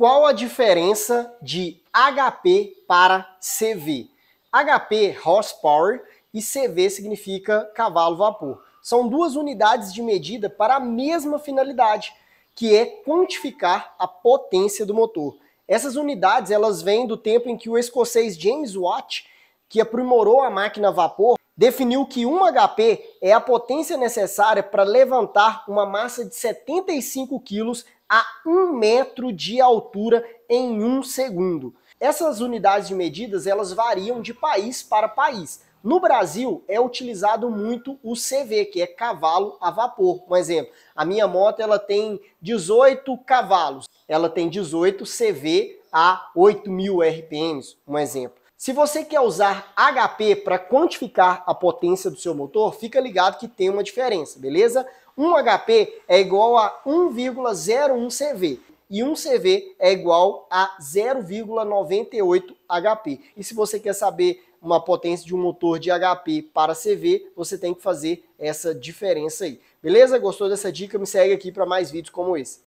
qual a diferença de HP para CV? HP, horsepower, e CV significa cavalo vapor. São duas unidades de medida para a mesma finalidade, que é quantificar a potência do motor. Essas unidades, elas vêm do tempo em que o escocês James Watt, que aprimorou a máquina a vapor, definiu que 1 HP é a potência necessária para levantar uma massa de 75 quilos a 1 metro de altura em um segundo. Essas unidades de medidas elas variam de país para país. No Brasil é utilizado muito o CV, que é cavalo a vapor. Um exemplo, a minha moto ela tem 18 cavalos, ela tem 18 CV a 8.000 RPMs, um exemplo. Se você quer usar HP para quantificar a potência do seu motor, fica ligado que tem uma diferença, beleza? 1 HP é igual a 1,01 CV e 1 CV é igual a 0,98 HP. E se você quer saber uma potência de um motor de HP para CV, você tem que fazer essa diferença aí. Beleza? Gostou dessa dica? Me segue aqui para mais vídeos como esse.